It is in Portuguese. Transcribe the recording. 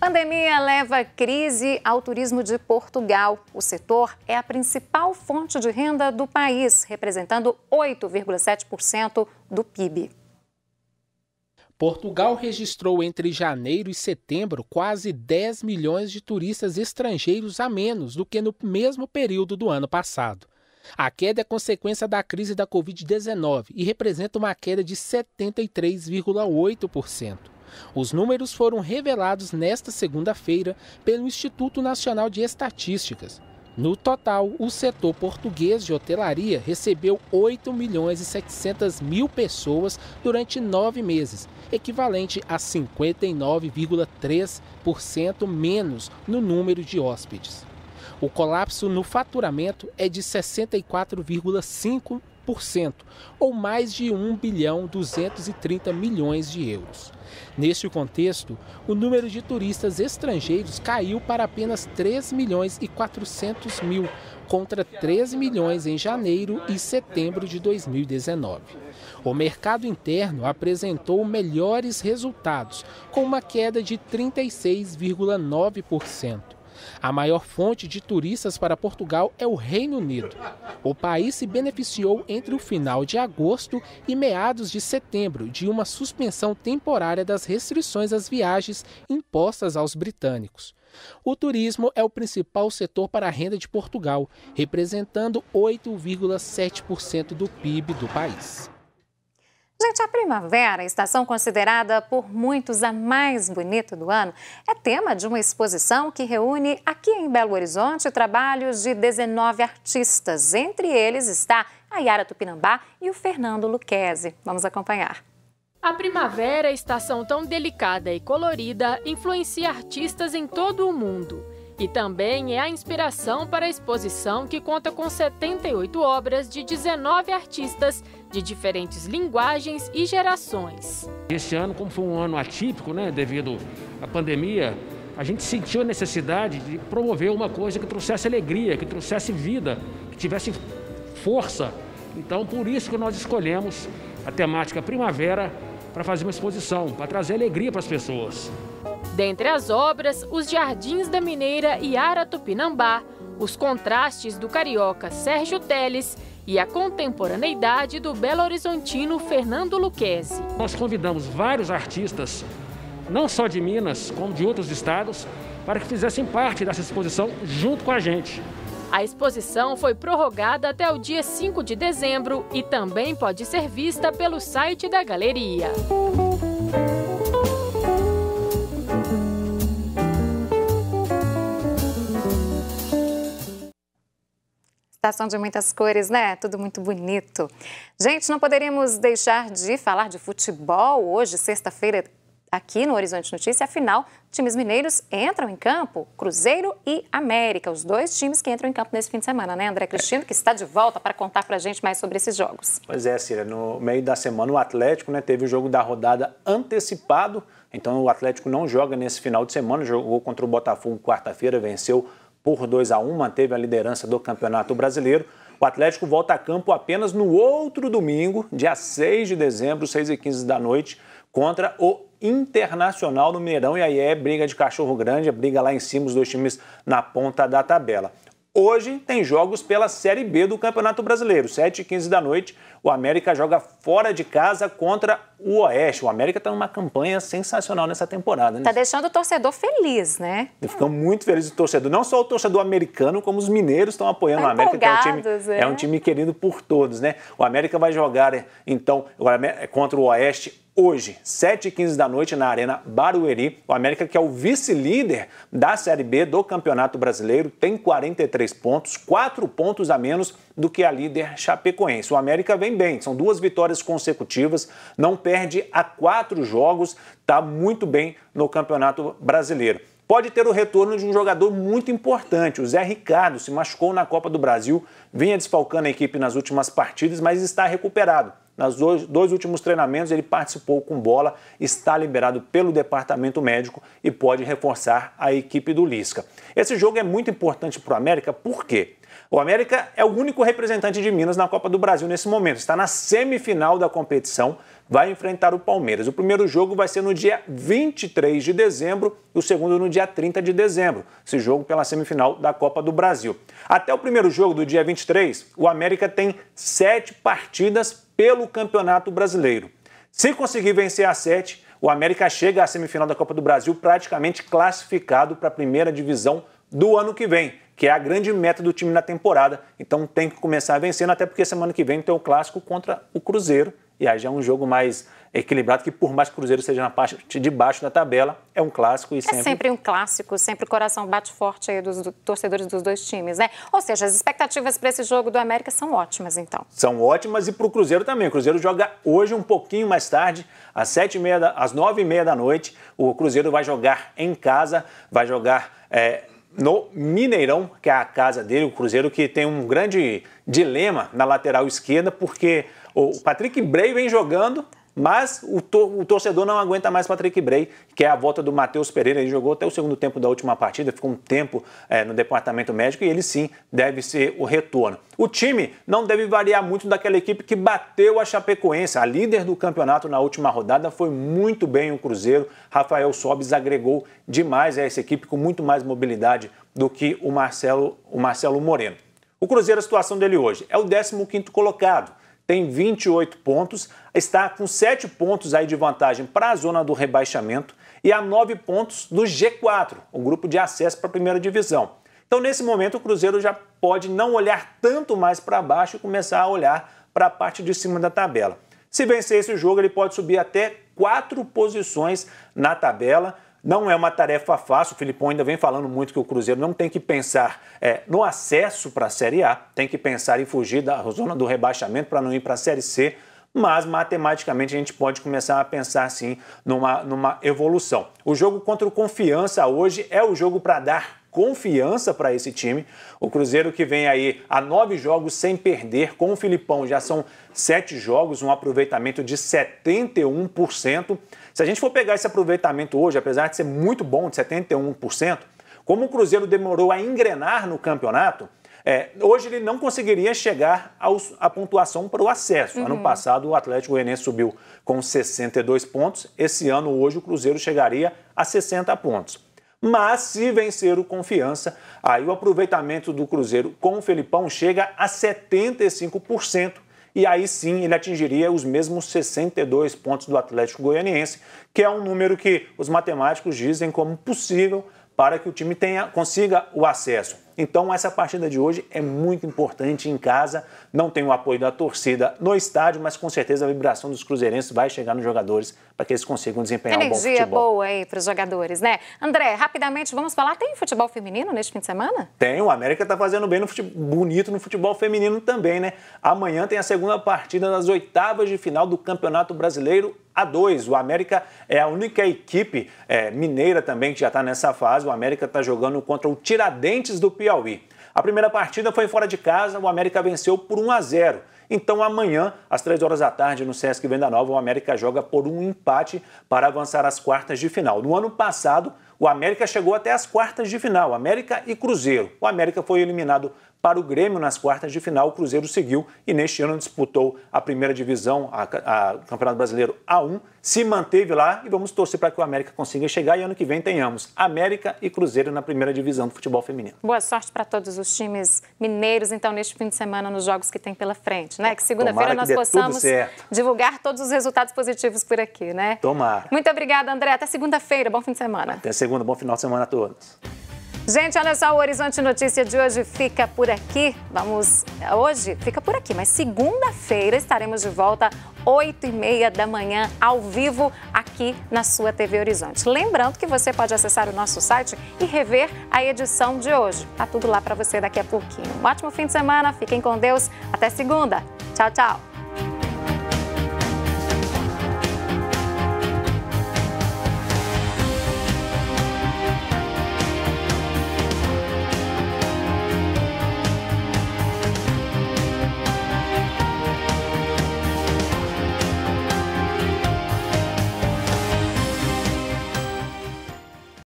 Pandemia leva crise ao turismo de Portugal. O setor é a principal fonte de renda do país, representando 8,7% do PIB. Portugal registrou entre janeiro e setembro quase 10 milhões de turistas estrangeiros a menos do que no mesmo período do ano passado. A queda é consequência da crise da Covid-19 e representa uma queda de 73,8%. Os números foram revelados nesta segunda-feira pelo Instituto Nacional de Estatísticas. No total, o setor português de hotelaria recebeu 8 milhões e 700 mil pessoas durante nove meses, equivalente a 59,3% menos no número de hóspedes. O colapso no faturamento é de 64,5 ou mais de 1 bilhão 230 milhões de euros. Neste contexto, o número de turistas estrangeiros caiu para apenas 3 milhões e 400 mil, contra 3 milhões em janeiro e setembro de 2019. O mercado interno apresentou melhores resultados, com uma queda de 36,9%. A maior fonte de turistas para Portugal é o Reino Unido. O país se beneficiou entre o final de agosto e meados de setembro de uma suspensão temporária das restrições às viagens impostas aos britânicos. O turismo é o principal setor para a renda de Portugal, representando 8,7% do PIB do país. Gente, a primavera, a estação considerada por muitos a mais bonita do ano, é tema de uma exposição que reúne aqui em Belo Horizonte trabalhos de 19 artistas. Entre eles está a Yara Tupinambá e o Fernando Luquezzi. Vamos acompanhar. A primavera, estação tão delicada e colorida, influencia artistas em todo o mundo e também é a inspiração para a exposição que conta com 78 obras de 19 artistas de diferentes linguagens e gerações. Esse ano, como foi um ano atípico, né, devido à pandemia, a gente sentiu a necessidade de promover uma coisa que trouxesse alegria, que trouxesse vida, que tivesse força. Então, por isso que nós escolhemos a temática primavera para fazer uma exposição, para trazer alegria para as pessoas. Dentre as obras, os jardins da mineira Yara Tupinambá, os contrastes do carioca Sérgio Teles e a contemporaneidade do belo horizontino Fernando Luquezzi. Nós convidamos vários artistas, não só de Minas, como de outros estados, para que fizessem parte dessa exposição junto com a gente. A exposição foi prorrogada até o dia 5 de dezembro e também pode ser vista pelo site da galeria. estação de muitas cores, né? Tudo muito bonito. Gente, não poderíamos deixar de falar de futebol hoje, sexta-feira, aqui no Horizonte Notícia. Afinal, times mineiros entram em campo, Cruzeiro e América, os dois times que entram em campo nesse fim de semana, né, André Cristino, que está de volta para contar para a gente mais sobre esses jogos. Pois é, Cira, no meio da semana o Atlético né, teve o jogo da rodada antecipado, então o Atlético não joga nesse final de semana, jogou contra o Botafogo quarta-feira, venceu por 2 a 1 manteve a liderança do Campeonato Brasileiro. O Atlético volta a campo apenas no outro domingo, dia 6 de dezembro, 6h15 da noite, contra o Internacional no Mineirão. E aí é briga de cachorro grande, é briga lá em cima, os dois times na ponta da tabela. Hoje tem jogos pela Série B do Campeonato Brasileiro. 7 e 15 da noite, o América joga fora de casa contra o Oeste. O América está numa campanha sensacional nessa temporada. Está né? Tá deixando o torcedor feliz, né? Ficamos muito felizes o torcedor. Não só o torcedor americano, como os mineiros estão apoiando o tá América. É um, time, é? é um time querido por todos, né? O América vai jogar, então, é contra o Oeste hoje, 7h15 da noite, na Arena Barueri. O América, que é o vice-líder da Série B do Campeonato Brasileiro, tem 43 pontos, 4 pontos a menos do que a líder Chapecoense. O América vem bem, são duas vitórias consecutivas, não perde a quatro jogos, está muito bem no Campeonato Brasileiro pode ter o retorno de um jogador muito importante. O Zé Ricardo se machucou na Copa do Brasil, vinha desfalcando a equipe nas últimas partidas, mas está recuperado. Nos dois, dois últimos treinamentos ele participou com bola, está liberado pelo departamento médico e pode reforçar a equipe do Lisca. Esse jogo é muito importante para o América, por quê? O América é o único representante de Minas na Copa do Brasil nesse momento. Está na semifinal da competição, vai enfrentar o Palmeiras. O primeiro jogo vai ser no dia 23 de dezembro e o segundo no dia 30 de dezembro. Esse jogo pela semifinal da Copa do Brasil. Até o primeiro jogo do dia 23, o América tem sete partidas pelo Campeonato Brasileiro. Se conseguir vencer as sete, o América chega à semifinal da Copa do Brasil praticamente classificado para a primeira divisão do ano que vem, que é a grande meta do time na temporada. Então tem que começar vencendo, até porque semana que vem tem o clássico contra o Cruzeiro. E aí já é um jogo mais equilibrado, que por mais que o Cruzeiro seja na parte de baixo da tabela, é um clássico e é sempre... um clássico, sempre o coração bate forte aí dos torcedores dos dois times, né? Ou seja, as expectativas para esse jogo do América são ótimas, então. São ótimas e para o Cruzeiro também. O Cruzeiro joga hoje um pouquinho mais tarde, às sete e meia, da... às nove e meia da noite. O Cruzeiro vai jogar em casa, vai jogar... É no Mineirão, que é a casa dele, o Cruzeiro, que tem um grande dilema na lateral esquerda, porque o Patrick Bray vem jogando mas o, to o, torcedor não aguenta mais Patrick Bray, que é a volta do Matheus Pereira. Ele jogou até o segundo tempo da última partida, ficou um tempo é, no departamento médico e ele sim deve ser o retorno. O time não deve variar muito daquela equipe que bateu a Chapecoense. A líder do campeonato na última rodada foi muito bem o Cruzeiro. Rafael Sobis agregou demais a essa equipe com muito mais mobilidade do que o Marcelo, o Marcelo Moreno. O Cruzeiro, a situação dele hoje é o 15 colocado tem 28 pontos, está com 7 pontos aí de vantagem para a zona do rebaixamento e a 9 pontos do G4, o grupo de acesso para a primeira divisão. Então, nesse momento, o Cruzeiro já pode não olhar tanto mais para baixo e começar a olhar para a parte de cima da tabela. Se vencer esse jogo, ele pode subir até quatro posições na tabela. Não é uma tarefa fácil, o Filipão ainda vem falando muito que o Cruzeiro não tem que pensar é, no acesso para a Série A, tem que pensar em fugir da zona do rebaixamento para não ir para a Série C, mas matematicamente a gente pode começar a pensar sim numa, numa evolução. O jogo contra o Confiança hoje é o jogo para dar confiança para esse time. O Cruzeiro que vem aí a nove jogos sem perder, com o Filipão já são sete jogos, um aproveitamento de 71%. Se a gente for pegar esse aproveitamento hoje, apesar de ser muito bom, de 71%, como o Cruzeiro demorou a engrenar no campeonato, é, hoje ele não conseguiria chegar aos, à pontuação para o acesso. Uhum. Ano passado o Atlético Goianiense subiu com 62 pontos. Esse ano, hoje, o Cruzeiro chegaria a 60 pontos. Mas se vencer o Confiança, aí o aproveitamento do Cruzeiro com o Felipão chega a 75%. E aí sim ele atingiria os mesmos 62 pontos do Atlético Goianiense, que é um número que os matemáticos dizem como possível para que o time tenha, consiga o acesso. Então, essa partida de hoje é muito importante em casa. Não tem o apoio da torcida no estádio, mas com certeza a vibração dos cruzeirenses vai chegar nos jogadores para que eles consigam desempenhar Energia um bom futebol. boa aí para os jogadores, né? André, rapidamente, vamos falar. Tem futebol feminino neste fim de semana? Tem. O América está fazendo bem no futebol, bonito no futebol feminino também, né? Amanhã tem a segunda partida das oitavas de final do Campeonato Brasileiro a dois. O América é a única equipe é, mineira também que já está nessa fase. O América está jogando contra o Tiradentes do Piauí. A primeira partida foi fora de casa, o América venceu por 1 a 0. Então amanhã, às 3 horas da tarde, no Sesc Venda Nova, o América joga por um empate para avançar às quartas de final. No ano passado, o América chegou até as quartas de final, América e Cruzeiro. O América foi eliminado para o Grêmio, nas quartas de final, o Cruzeiro seguiu e neste ano disputou a primeira divisão, a, a Campeonato Brasileiro A1, se manteve lá e vamos torcer para que o América consiga chegar e ano que vem tenhamos América e Cruzeiro na primeira divisão do futebol feminino. Boa sorte para todos os times mineiros, então, neste fim de semana, nos jogos que tem pela frente, né? Que segunda-feira nós possamos divulgar todos os resultados positivos por aqui, né? Tomara. Muito obrigada, André. Até segunda-feira. Bom fim de semana. Até segunda. Bom final de semana a todos. Gente, olha só, o Horizonte Notícia de hoje fica por aqui. Vamos, hoje fica por aqui, mas segunda-feira estaremos de volta 8 e meia da manhã, ao vivo, aqui na sua TV Horizonte. Lembrando que você pode acessar o nosso site e rever a edição de hoje. Tá tudo lá para você daqui a pouquinho. Um ótimo fim de semana, fiquem com Deus. Até segunda. Tchau, tchau.